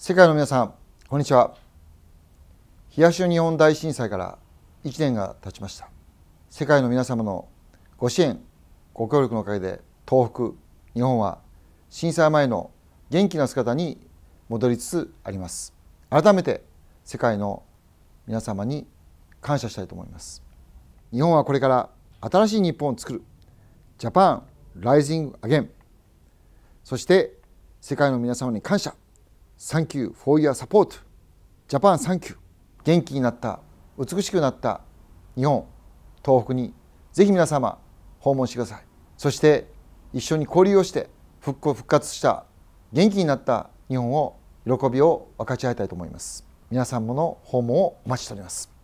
世界の皆さんこんにちは東日本大震災から1年が経ちました世界の皆様のご支援ご協力のおかげで東北日本は震災前の元気な姿に戻りつつあります改めて世界の皆様に感謝したいと思います日本はこれから新しい日本を作るジャパンライジングアゲンそして世界の皆様に感謝サンキュー・フォー・ for your support. j 元気になった、美しくなった日本、東北にぜひ皆様訪問してください。そして一緒に交流をして復興復活した元気になった日本を喜びを分かち合いたいと思います。皆さんもの訪問をお待ちしております。